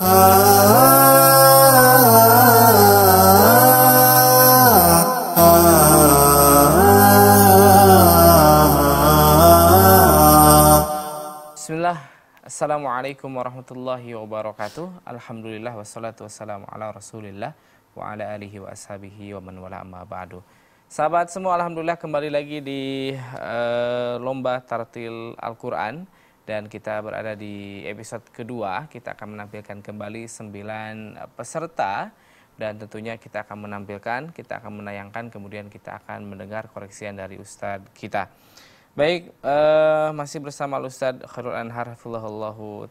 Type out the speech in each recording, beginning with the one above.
Bismillah Assalamualaikum warahmatullahi wabarakatuh Alhamdulillah wassalatu wassalamu ala rasulillah Wa ala alihi wa ashabihi wa man wala amma ba'du Sahabat semua Alhamdulillah kembali lagi di uh, Lomba Tartil Al-Quran dan kita berada di episode kedua kita akan menampilkan kembali 9 eh, peserta dan tentunya kita akan menampilkan, kita akan menayangkan, kemudian kita akan mendengar koreksian dari Ustadz kita. Baik, uh, masih bersama Ustadz Khairul Anhar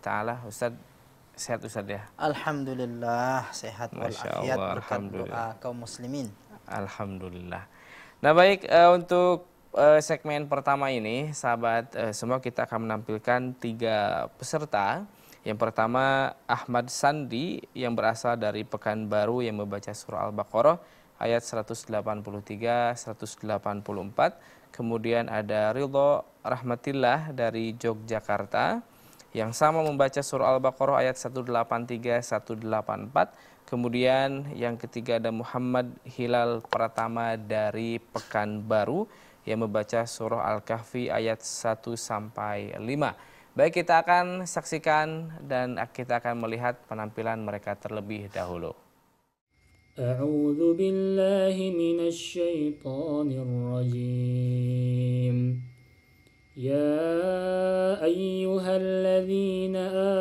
Ta'ala. Ustadz, sehat Ustadz ya? Alhamdulillah, sehat walafiat berkat doa kaum muslimin. Alhamdulillah. Nah baik, uh, untuk uh, segmen pertama ini, sahabat uh, semua kita akan menampilkan tiga peserta. Yang pertama Ahmad Sandi yang berasal dari Pekanbaru yang membaca surah Al-Baqarah ayat 183 184. Kemudian ada Ridho Rahmatillah dari Yogyakarta yang sama membaca surah Al-Baqarah ayat 183 184. Kemudian yang ketiga ada Muhammad Hilal Pratama dari Pekanbaru yang membaca surah Al-Kahfi ayat 1 sampai 5. Baik kita akan saksikan dan kita akan melihat penampilan mereka terlebih dahulu. A'udzu billahi minasy syaithanir rajim. يا أيها الذين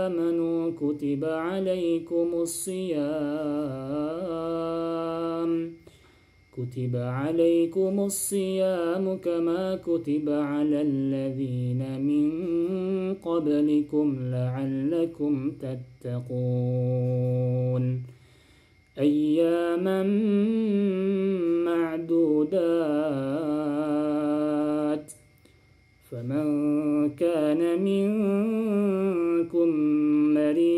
آمنوا كتب عليكم الصيام كتب عليكم الصيام كما كتب على الذين من قبلكم لعلكم تتقون اياما معدودات فمن كان منكم مريضا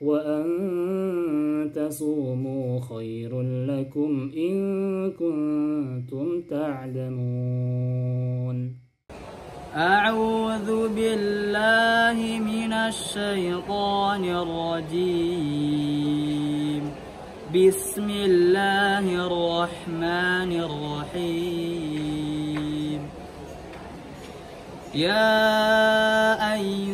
وأن تصوموا خير لكم إن كنتم تعلمون أعوذ بالله من الشيطان الرجيم بسم الله الرحمن الرحيم يا أيها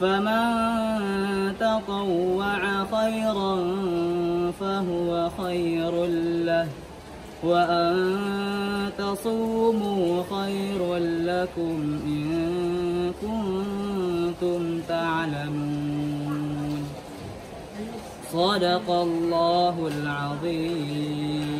فمن تطوع خيرا فهو خير له وأن تصوموا خير لكم إن كنتم تعلمون صدق الله العظيم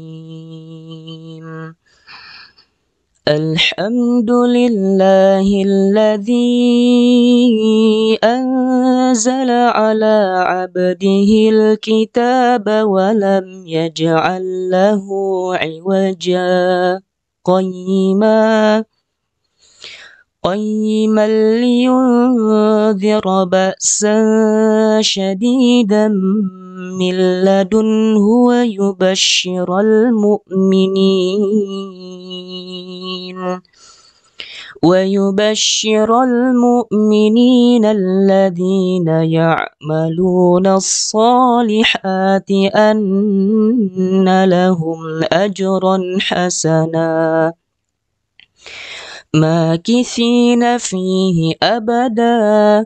الحمد لله الذي أنزل على عبده الكتاب ولم يجعل له عوجا قيما قيما لينذر بأسا شديدا من لدنه ويبشر المؤمنين ويبشر المؤمنين الذين يعملون الصالحات أن لهم أجرا حسنا ماكثين فيه أبداً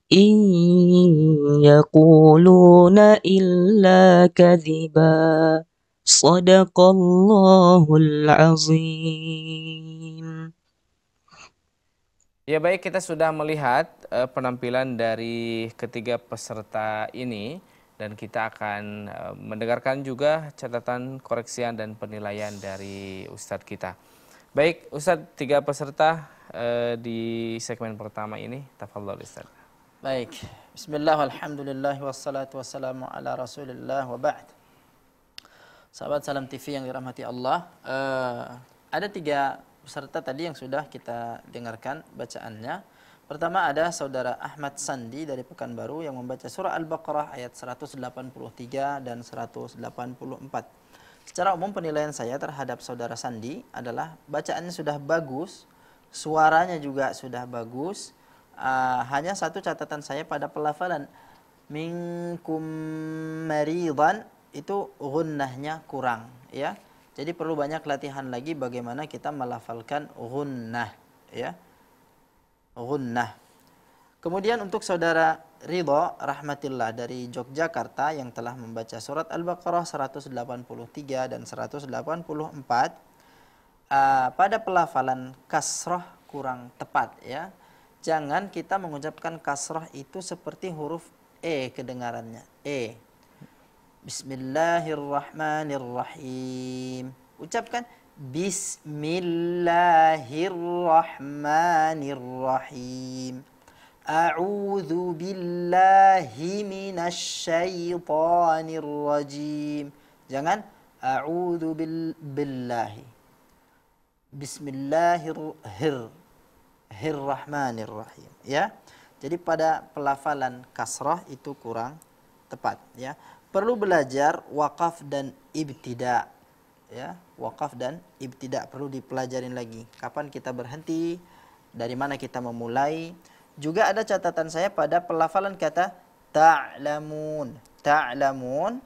يقولون إلا كذبا صدق الله Ya baik kita sudah melihat uh, penampilan dari ketiga peserta ini dan kita akan uh, mendengarkan juga catatan koreksian dan penilaian dari Ustadz kita. Baik Ustadz tiga peserta uh, di segmen pertama ini, Tafallah Ustadz. Baik. Bismillah, alhamdulillah, wassalatu wassalamu ala rasulillah wa ba'd. Sahabat Salam TV yang dirahmati Allah, uh, ada tiga peserta tadi yang sudah kita dengarkan bacaannya. Pertama ada saudara Ahmad Sandi dari Pekanbaru yang membaca surah Al-Baqarah ayat 183 dan 184. Secara umum penilaian saya terhadap saudara Sandi adalah bacaannya sudah bagus, suaranya juga sudah bagus, Eh, hanya satu catatan saya pada pelafalan minkum maridan itu gunnahnya kurang ya. Jadi perlu banyak latihan lagi bagaimana kita melafalkan gunnah ya. Gunnah. Kemudian untuk saudara Ridho Rahmatillah dari Yogyakarta yang telah membaca surat Al-Baqarah 183 dan 184 uh, eh, pada pelafalan kasroh kurang tepat ya jangan kita mengucapkan kasrah itu seperti huruf E kedengarannya. E. Bismillahirrahmanirrahim. Ucapkan Bismillahirrahmanirrahim. A'udzu billahi minasy syaithanir rajim. Jangan a'udzu billahi. Bismillahirrahmanirrahim. Bismillahirrahmanirrahim. Ya. Jadi pada pelafalan kasrah itu kurang tepat ya. Perlu belajar wakaf dan ibtida. Ya, wakaf dan ibtida perlu dipelajarin lagi. Kapan kita berhenti? Dari mana kita memulai? Juga ada catatan saya pada pelafalan kata ta'lamun. Ta'lamun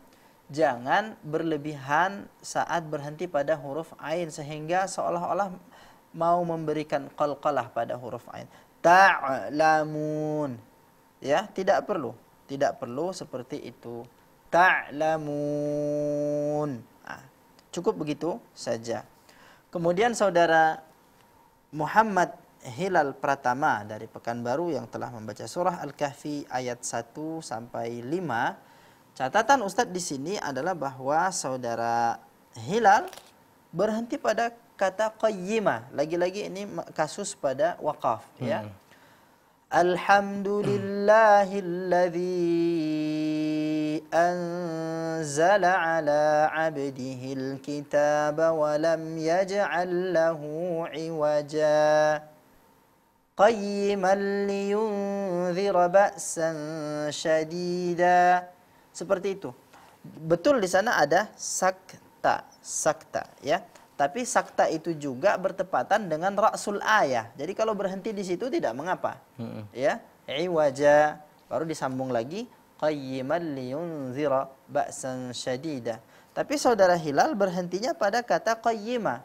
jangan berlebihan saat berhenti pada huruf ain sehingga seolah-olah mau memberikan qalqalah pada huruf ain. Ta'lamun. Ya, tidak perlu. Tidak perlu seperti itu. Ta'lamun. Nah, cukup begitu saja. Kemudian saudara Muhammad Hilal Pratama dari Pekanbaru yang telah membaca surah Al-Kahfi ayat 1 sampai 5. Catatan Ustadz di sini adalah bahwa saudara Hilal berhenti pada kata qayyima. Lagi-lagi ini kasus pada wakaf ya. hmm. ya. Alhamdulillahilladzi anzala ala abdihil kitaba wa lam yaj'al lahu iwaja qayyiman liyunzira ba'san shadida seperti itu betul di sana ada sakta sakta ya tapi sakta itu juga bertepatan dengan rasul ayah. Jadi kalau berhenti di situ tidak mengapa. Hmm. Ya, iwaja baru disambung lagi qayyiman liyunzira ba'san syadida. Tapi saudara Hilal berhentinya pada kata qayyima.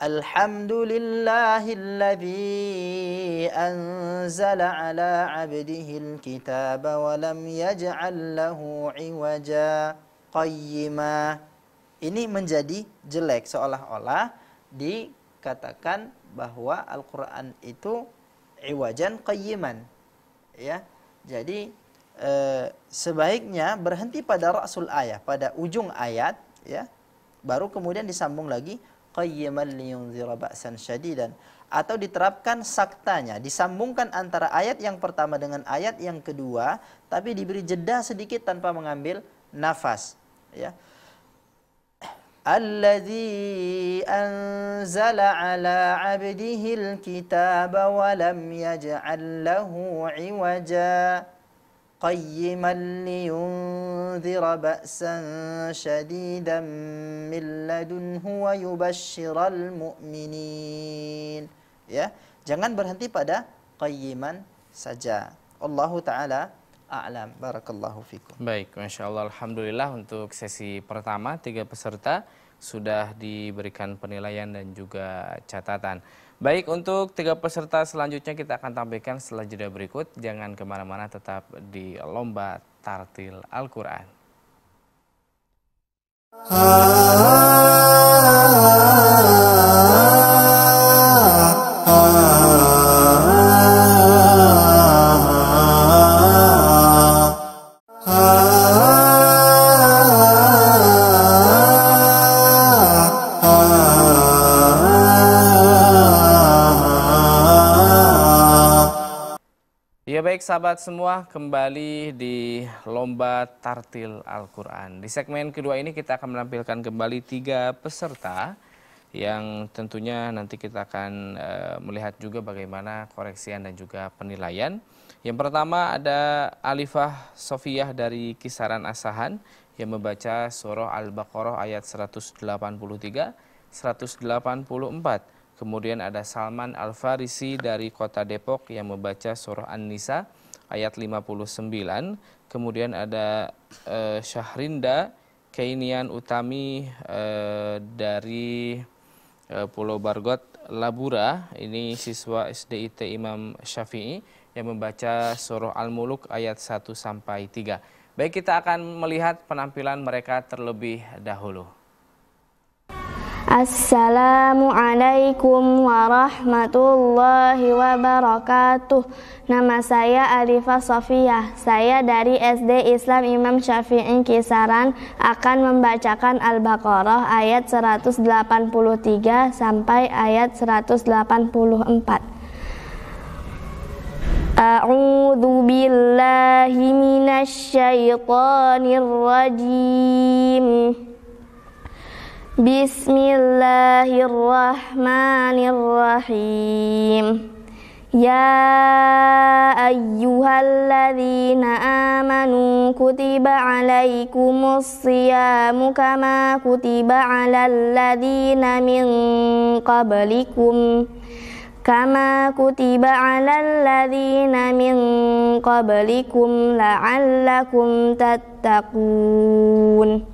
Alhamdulillahilladzi anzala ala abdihil kitaba wa yaj'al lahu iwaja qayyima ini menjadi jelek seolah-olah dikatakan bahwa Al-Qur'an itu iwajan qayyiman. Ya. Jadi e, sebaiknya berhenti pada rasul ayat, pada ujung ayat ya. Baru kemudian disambung lagi qayyiman liyunzira ba'san syadidan atau diterapkan saktanya disambungkan antara ayat yang pertama dengan ayat yang kedua tapi diberi jeda sedikit tanpa mengambil nafas ya الذي أنزل على عبده الكتاب ولم يجعل له عوجا قيما لينذر بأسا شديدا من لدنه ويبشر المؤمنين يا jangan berhenti pada قيما saja Allah taala a'lam. Barakallahu fikum. Baik, Masya Allah. Alhamdulillah untuk sesi pertama tiga peserta sudah diberikan penilaian dan juga catatan. Baik, untuk tiga peserta selanjutnya kita akan tampilkan setelah jeda berikut. Jangan kemana-mana, tetap di Lomba Tartil Al-Quran. Ah. sahabat semua, kembali di Lomba Tartil Al-Quran. Di segmen kedua ini kita akan menampilkan kembali tiga peserta yang tentunya nanti kita akan e, melihat juga bagaimana koreksian dan juga penilaian. Yang pertama ada Alifah Sofiah dari Kisaran Asahan yang membaca surah Al-Baqarah ayat 183, 184. Kemudian ada Salman Al-Farisi dari kota Depok yang membaca surah An-Nisa ayat 59. Kemudian ada uh, Syahrinda Kainian Utami uh, dari uh, Pulau Bargot Labura. Ini siswa SDIT Imam Syafi'i yang membaca surah Al-Muluk ayat 1 sampai 3. Baik kita akan melihat penampilan mereka terlebih dahulu. Assalamualaikum warahmatullahi wabarakatuh Nama saya Arifah Sofia Saya dari SD Islam Imam Syafi'i Kisaran Akan membacakan Al-Baqarah ayat 183 sampai ayat 184 A'udzu billahi minasy syaithanir rajim Bismillahirrahmanirrahim Ya ayyuhalladzina amanu kutiba alaikumus siyamu kama kutiba alal ladzina min qablikum kama kutiba alal ladzina min qablikum la'allakum tattaqun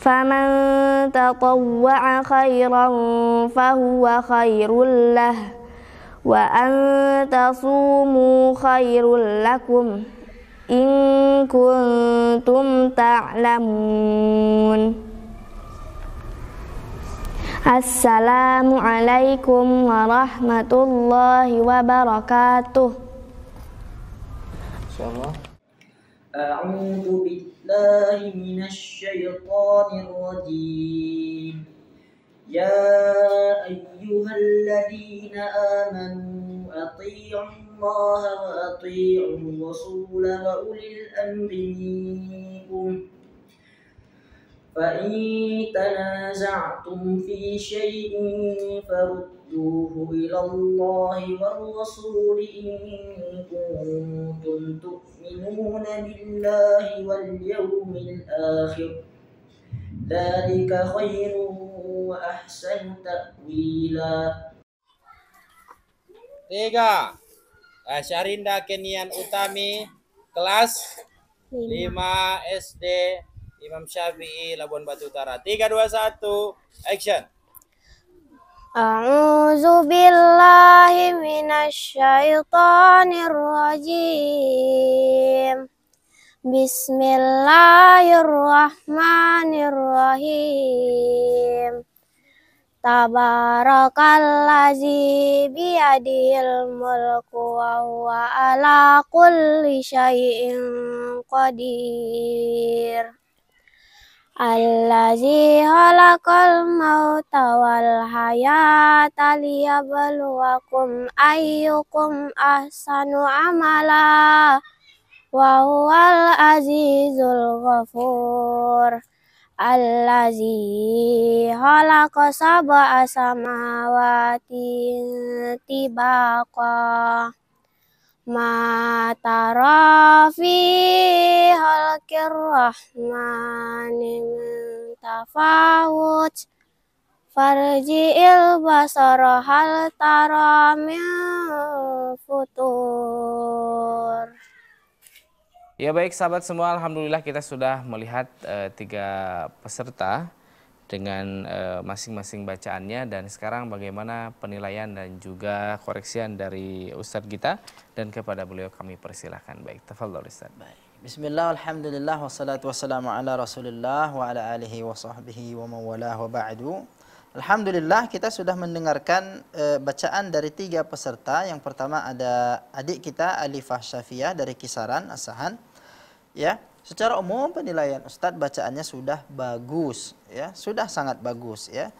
فمن تطوع خيرا فهو خير له وأن تصوموا خير لكم إن كنتم تعلمون السلام عليكم ورحمة الله وبركاته. إن شاء الله. أعوذ بالله بالله من الشيطان الرجيم يا أيها الذين آمنوا أطيعوا الله وأطيعوا الرسول وأولي الأمر منكم فإن تنازعتم في شيء فردوه إلى الله والرسول إن كنتم تؤمنون يؤمنون بالله واليوم الآخر ذلك خير وأحسن تأويلا Tiga. Syarinda Kenian Utami, kelas 5 SD Imam Syafi'i Labuan Batu Utara. tiga dua satu, action. A'udzu billahi minasyaitonir rajim. Bismillahirrahmanirrahim. Tabarakallazi biyadil mulku wa huwa ala kulli syai'in qadir. Allazi mau mauta wal hayata liyabluwakum ayyukum asanu amala wa huwal azizul ghafur Allazi khalaqa sab'a samawati tibaqa Mata Rafi halkir rahmani min tafawut Farji'il basara hal tara futur Ya baik sahabat semua, Alhamdulillah kita sudah melihat uh, tiga peserta dengan eh, masing-masing bacaannya dan sekarang bagaimana penilaian dan juga koreksian dari Ustadz kita dan kepada beliau kami persilahkan. Baik, tafadhol Ustadz. Baik. Bismillah, Alhamdulillah, wassalatu wassalamu ala rasulillah wa ala alihi wa sahbihi wa mawalah wa ba'du. Alhamdulillah kita sudah mendengarkan e, bacaan dari tiga peserta. Yang pertama ada adik kita Alifah Syafiyah dari Kisaran Asahan. Ya, secara umum penilaian Ustadz bacaannya sudah bagus ya sudah sangat bagus ya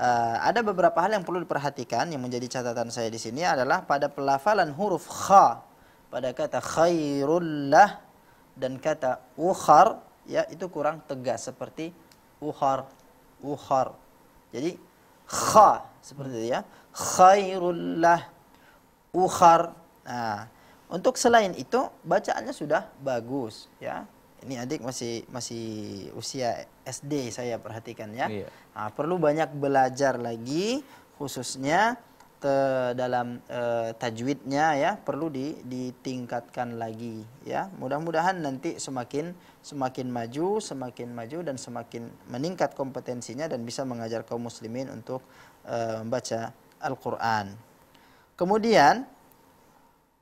uh, ada beberapa hal yang perlu diperhatikan yang menjadi catatan saya di sini adalah pada pelafalan huruf kha pada kata khairullah dan kata ukhar ya itu kurang tegas seperti ukhar ukhar jadi kh seperti itu ya khairullah ukhar nah untuk selain itu bacaannya sudah bagus ya ini adik masih masih usia SD saya perhatikan ya. Iya. Nah, perlu banyak belajar lagi khususnya te, dalam e, tajwidnya ya perlu di, ditingkatkan lagi ya. Mudah-mudahan nanti semakin semakin maju, semakin maju dan semakin meningkat kompetensinya dan bisa mengajar kaum muslimin untuk e, membaca Al-Qur'an. Kemudian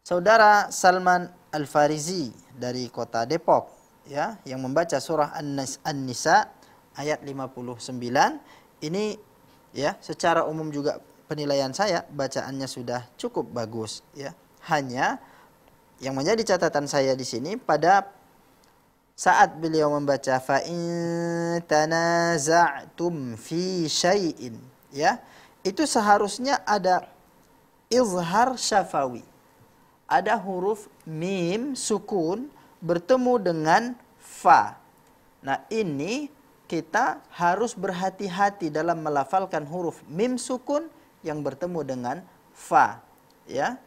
saudara Salman Al-Farizi dari kota Depok ya yang membaca surah An-Nisa ayat 59 ini ya secara umum juga penilaian saya bacaannya sudah cukup bagus ya. Hanya yang menjadi catatan saya di sini pada saat beliau membaca fa in tanaza'tum fi syai'in ya itu seharusnya ada izhar syafawi ada huruf mim sukun bertemu dengan fa. Nah, ini kita harus berhati-hati dalam melafalkan huruf mim sukun yang bertemu dengan fa. Ya.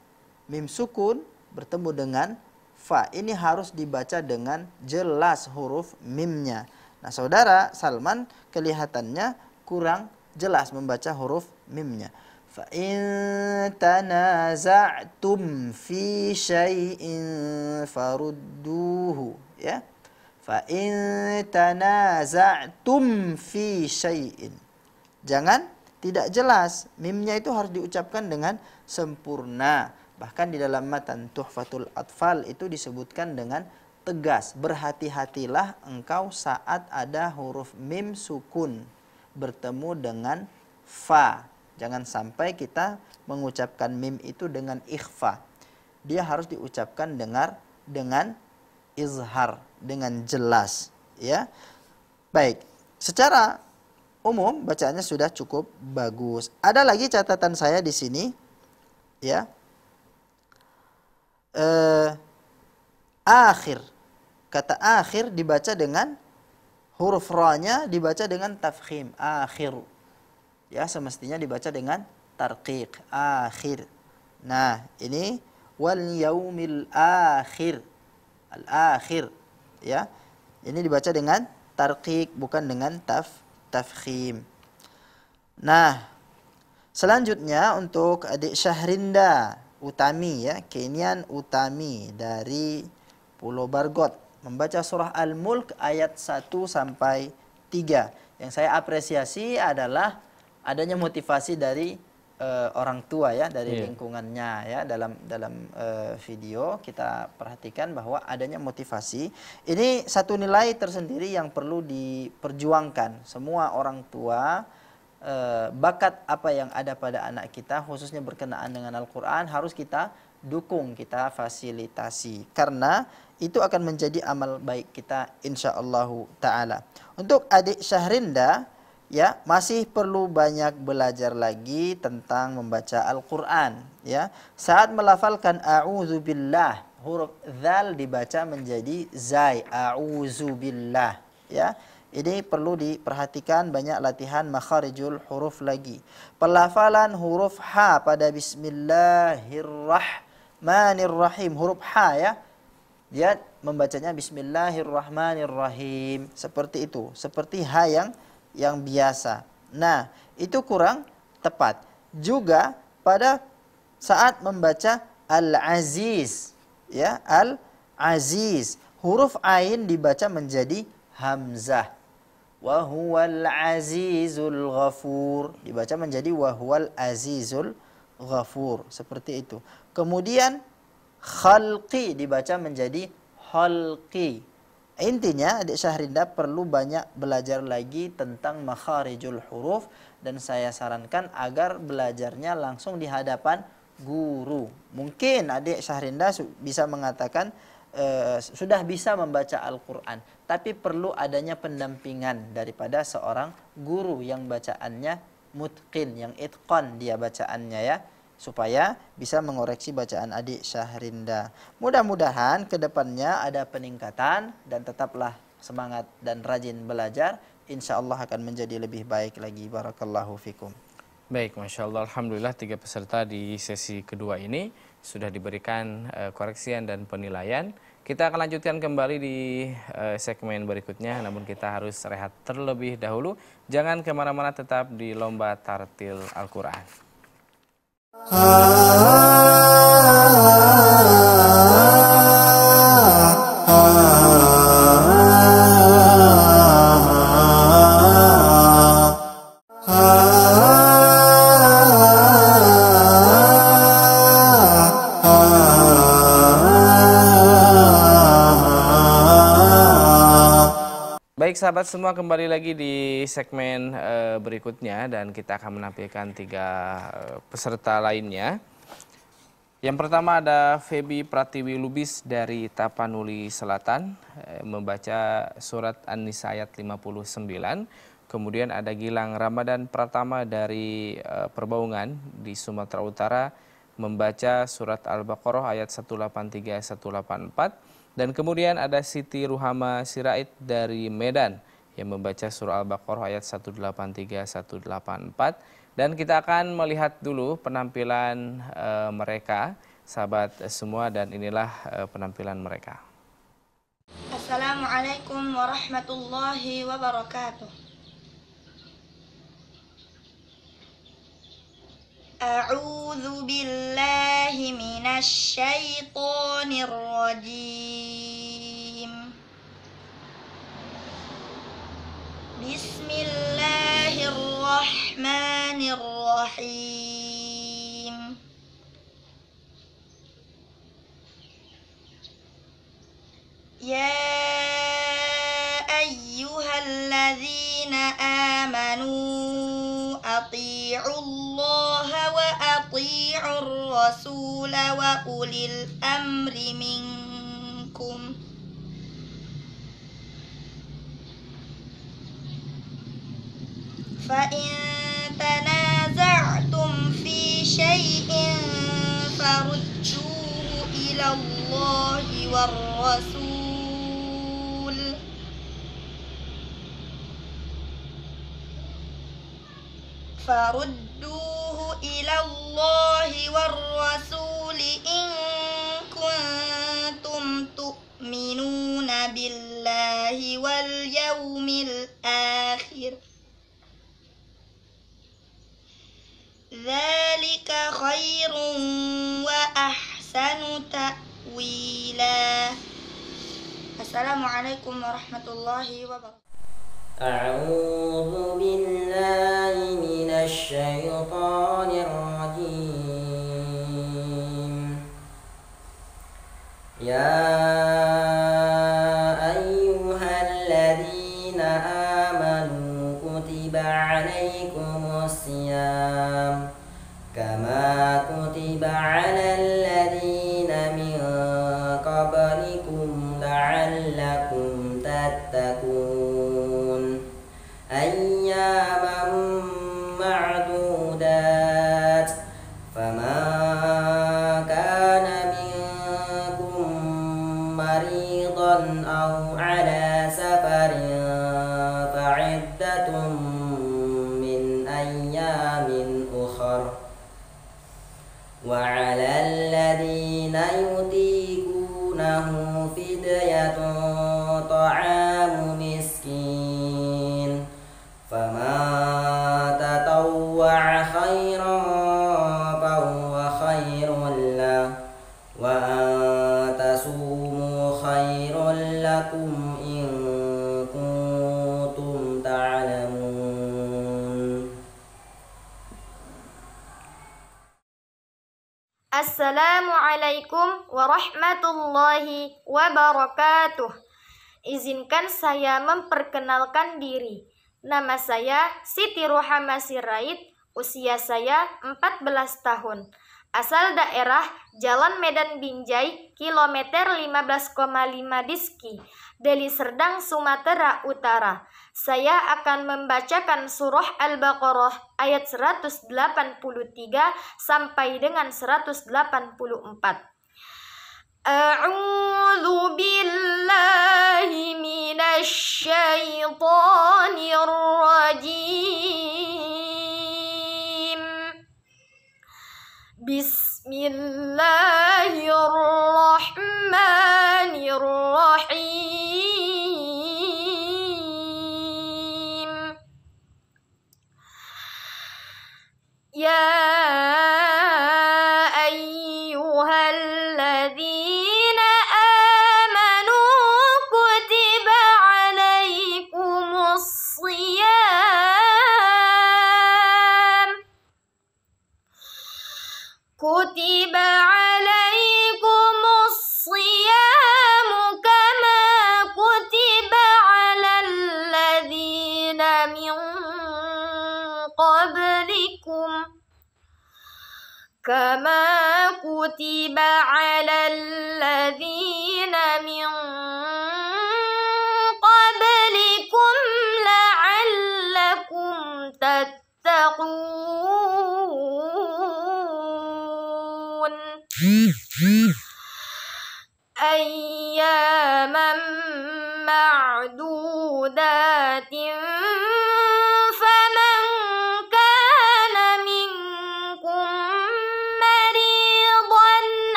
Mim sukun bertemu dengan fa. Ini harus dibaca dengan jelas huruf mimnya. Nah, Saudara Salman kelihatannya kurang jelas membaca huruf mimnya. فإن تنازعتم في شيء فردوه يَا ya? فإن تنازعتم في شيء jangan tidak jelas mimnya itu harus diucapkan dengan sempurna bahkan di dalam matan tuhfatul atfal itu disebutkan dengan tegas berhati-hatilah engkau saat ada huruf mim sukun bertemu dengan fa Jangan sampai kita mengucapkan mim itu dengan ikhfa. Dia harus diucapkan dengar dengan izhar, dengan jelas, ya. Baik. Secara umum bacaannya sudah cukup bagus. Ada lagi catatan saya di sini, ya. Eh, akhir kata akhir dibaca dengan huruf ra-nya dibaca dengan tafkhim akhir ya semestinya dibaca dengan tarqiq akhir. Nah, ini wal yaumil akhir. Al akhir ya. Ini dibaca dengan tarqiq bukan dengan taf tafkhim. Nah, selanjutnya untuk adik Syahrinda Utami ya, Kenian Utami dari Pulau Bargot membaca surah Al-Mulk ayat 1 sampai 3. Yang saya apresiasi adalah adanya motivasi dari uh, orang tua ya dari yeah. lingkungannya ya dalam dalam uh, video kita perhatikan bahwa adanya motivasi ini satu nilai tersendiri yang perlu diperjuangkan semua orang tua eh, bakat apa yang ada pada anak kita khususnya berkenaan dengan Al-Qur'an harus kita dukung kita fasilitasi karena itu akan menjadi amal baik kita Insya Allah taala untuk adik Syahrinda ya masih perlu banyak belajar lagi tentang membaca Al-Qur'an ya saat melafalkan auzubillah huruf zal dibaca menjadi zai auzubillah ya ini perlu diperhatikan banyak latihan makharijul huruf lagi pelafalan huruf h pada bismillahirrahmanirrahim huruf h ya dia membacanya bismillahirrahmanirrahim seperti itu seperti h yang yang biasa. Nah, itu kurang tepat. Juga pada saat membaca al-aziz, ya, al-aziz, huruf ain dibaca menjadi hamzah. Wahuwal azizul ghafur dibaca menjadi Wahuwal azizul ghafur seperti itu. Kemudian khalqi dibaca menjadi halqi Intinya adik Syahrinda perlu banyak belajar lagi tentang makharijul huruf dan saya sarankan agar belajarnya langsung di hadapan guru. Mungkin adik Syahrinda bisa mengatakan e, sudah bisa membaca Al-Qur'an, tapi perlu adanya pendampingan daripada seorang guru yang bacaannya mutqin, yang itqan dia bacaannya ya supaya bisa mengoreksi bacaan adik Syahrinda. Mudah-mudahan ke depannya ada peningkatan dan tetaplah semangat dan rajin belajar. Insya Allah akan menjadi lebih baik lagi. Barakallahu fikum. Baik, Masya Allah. Alhamdulillah tiga peserta di sesi kedua ini sudah diberikan uh, koreksian dan penilaian. Kita akan lanjutkan kembali di uh, segmen berikutnya, namun kita harus rehat terlebih dahulu. Jangan kemana-mana tetap di Lomba Tartil Al-Quran. Baik sahabat semua kembali lagi di segmen eh, berikutnya dan kita akan menampilkan tiga eh, peserta lainnya. Yang pertama ada Feby Pratiwi Lubis dari Tapanuli Selatan eh, membaca surat An-Nisa ayat 59. Kemudian ada Gilang Ramadan Pratama dari eh, Perbaungan di Sumatera Utara membaca surat Al-Baqarah ayat 183 184 dan kemudian ada Siti Ruhama Sirait dari Medan yang membaca surah Al-Baqarah ayat 183 184 dan kita akan melihat dulu penampilan e, mereka, sahabat semua, dan inilah e, penampilan mereka. Assalamualaikum warahmatullahi wabarakatuh. أعوذ بالله من الشيطان الرجيم بسم الله الرحمن الرحيم يا أيها الذين آمنوا أطيعوا الله وأطيعوا الرسول وأولي الأمر منكم فإن تنالوا تنازعتم في شيء فردوه إلى الله والرسول فردوه إلى الله والرسول إن كنتم تؤمنون بالله واليوم الآخر ذلك خير وأحسن تأويلا السلام عليكم ورحمة الله وبركاته أعوذ بالله من الشيطان الرجيم يا أيها الذين آمنوا كتب عليكم الصيام كما كتب على الذين من قبلكم لعلكم تتقون أياما معدودات فمن كان منكم مريضا أو على سفر فعدة وعلى الذين يطيقونه فدية طعام Assalamualaikum warahmatullahi wabarakatuh. Izinkan saya memperkenalkan diri. Nama saya Siti Ruhama Sirait, usia saya 14 tahun. Asal daerah Jalan Medan Binjai, kilometer 15,5 Diski. Deli Serdang, Sumatera Utara. Saya akan membacakan surah Al-Baqarah ayat 183 sampai dengan 184. A'udzu billahi minasy syaithanir rajim. Bismillahirrahmanirrahim. yeah. عليكم كما كتب على الذين من قبلكم لعلكم تتقون أياما معدودات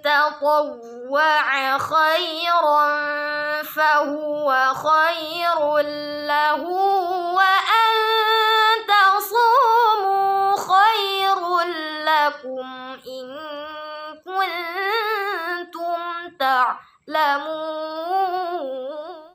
تطوع خيرا فهو خير له وأن تصوموا خير لكم إن كنتم تعلمون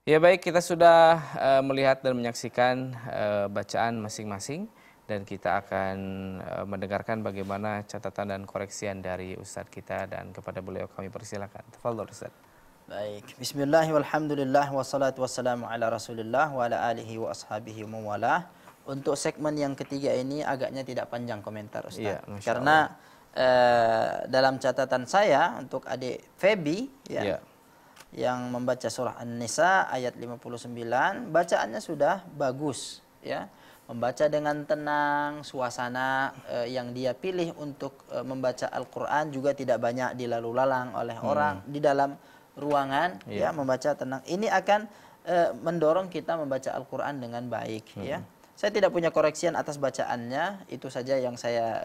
Ya baik kita sudah uh, melihat dan menyaksikan uh, bacaan masing-masing dan kita akan eh, mendengarkan bagaimana catatan dan koreksian dari Ustadz kita dan kepada beliau kami persilakan. Tafadhol Ustadz. Baik, bismillahirrahmanirrahim wassalatu wassalamu ala Rasulullah wa ala alihi wa ashabihi mawalah. Untuk segmen yang ketiga ini agaknya tidak panjang komentar Ustaz. Ya, Karena uh, dalam catatan saya untuk adik Febi ya, ya. yang membaca surah An-Nisa ayat 59, bacaannya sudah bagus ya membaca dengan tenang, suasana eh, yang dia pilih untuk eh, membaca Al-Qur'an juga tidak banyak dilalu lalang oleh hmm. orang di dalam ruangan yeah. ya iya. membaca tenang. Ini akan eh, mendorong kita membaca Al-Qur'an dengan baik hmm. ya. Saya tidak punya koreksian atas bacaannya, itu saja yang saya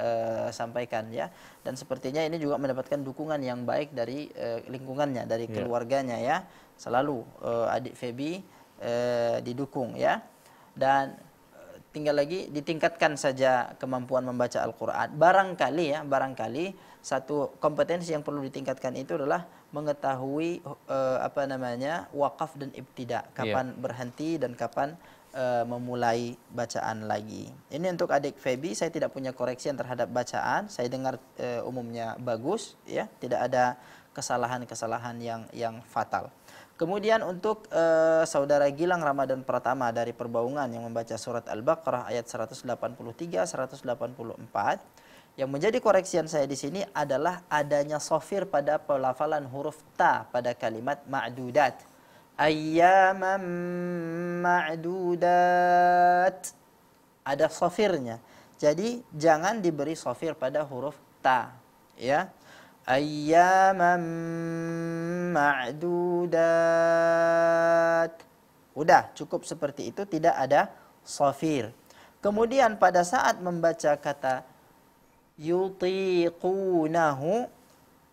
sampaikan ya. Dan sepertinya ini juga mendapatkan dukungan yang baik dari lingkungannya, dari yeah. keluarganya ya. Selalu adik Febi didukung ya. Dan tinggal lagi ditingkatkan saja kemampuan membaca Al-Quran. Barangkali ya, barangkali satu kompetensi yang perlu ditingkatkan itu adalah mengetahui uh, apa namanya wakaf dan ibtidak, iya. kapan yeah. berhenti dan kapan uh, memulai bacaan lagi. Ini untuk adik Feby, saya tidak punya yang terhadap bacaan. Saya dengar uh, umumnya bagus, ya, tidak ada kesalahan-kesalahan yang yang fatal. Kemudian untuk e, saudara Gilang Ramadan Pratama dari Perbaungan yang membaca surat Al-Baqarah ayat 183 184 yang menjadi koreksian saya di sini adalah adanya sofir pada pelafalan huruf ta pada kalimat ma'dudat. Ayyaman ma'dudat. Ada sofirnya. Jadi jangan diberi sofir pada huruf ta, ya ayyaman ma'dudat. Udah, cukup seperti itu, tidak ada safir. Kemudian pada saat membaca kata yutiqunahu,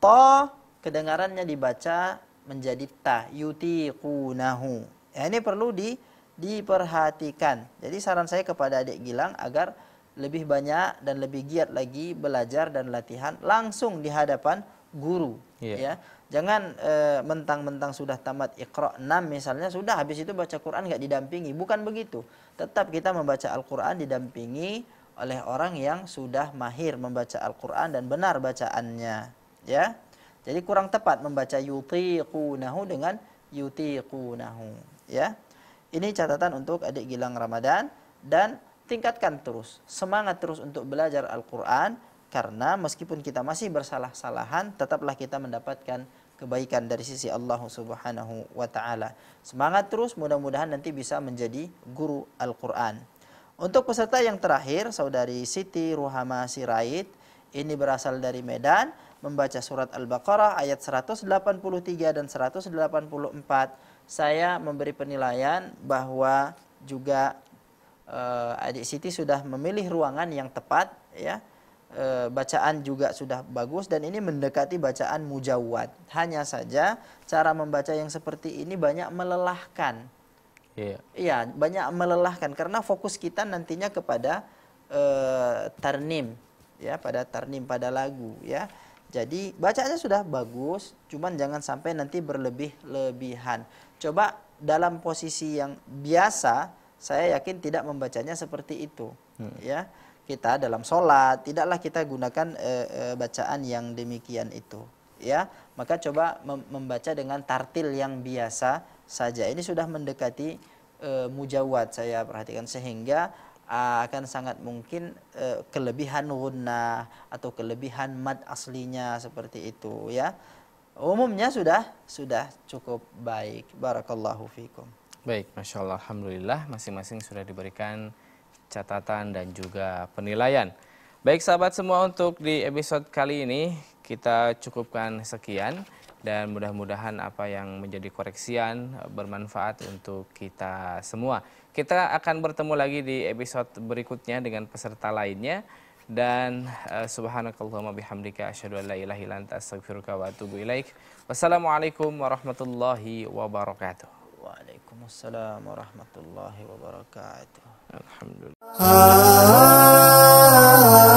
ta kedengarannya dibaca menjadi ta, yutiqunahu. Ya, ini perlu di, diperhatikan. Jadi saran saya kepada adik Gilang agar lebih banyak dan lebih giat lagi belajar dan latihan langsung di hadapan guru yeah. ya jangan eh, mentang-mentang e, sudah tamat ikhra enam misalnya sudah habis itu baca Quran nggak didampingi bukan begitu tetap kita membaca Al-Qur'an didampingi oleh orang yang sudah mahir membaca Al-Qur'an dan benar bacaannya ya jadi kurang tepat membaca yutiqunahu dengan yutiqunahu ya ini catatan untuk adik Gilang Ramadan dan tingkatkan terus, semangat terus untuk belajar Al-Quran, karena meskipun kita masih bersalah-salahan, tetaplah kita mendapatkan kebaikan dari sisi Allah Subhanahu wa taala. Semangat terus mudah-mudahan nanti bisa menjadi guru Al-Qur'an. Untuk peserta yang terakhir, saudari Siti Ruhama Sirait, ini berasal dari Medan, membaca surat Al-Baqarah ayat 183 dan 184. Saya memberi penilaian bahwa juga uh, adik Siti sudah memilih ruangan yang tepat ya uh, bacaan juga sudah bagus dan ini mendekati bacaan mujawad. Hanya saja cara membaca yang seperti ini banyak melelahkan. Iya, ya, banyak melelahkan karena fokus kita nantinya kepada e, eh, ternim, ya, pada ternim pada lagu ya. Jadi bacanya sudah bagus, cuman jangan sampai nanti berlebih-lebihan. Coba dalam posisi yang biasa saya yakin tidak membacanya seperti itu hmm. ya kita dalam sholat tidaklah kita gunakan e, e, bacaan yang demikian itu ya maka coba mem membaca dengan tartil yang biasa saja ini sudah mendekati e, mujawat saya perhatikan sehingga akan sangat mungkin e, kelebihan gunnah atau kelebihan mad aslinya seperti itu ya umumnya sudah sudah cukup baik barakallahu fikum Baik, Masya Allah, Alhamdulillah masing-masing sudah diberikan catatan dan juga penilaian. Baik sahabat semua untuk di episode kali ini kita cukupkan sekian dan mudah-mudahan apa yang menjadi koreksian bermanfaat untuk kita semua. Kita akan bertemu lagi di episode berikutnya dengan peserta lainnya dan uh, subhanakallahumma bihamdika asyhadu an la ilaha illa anta astaghfiruka wa atubu ilaik. Wassalamualaikum warahmatullahi wabarakatuh. وعليكم السلام ورحمة الله وبركاته الحمد لله آه.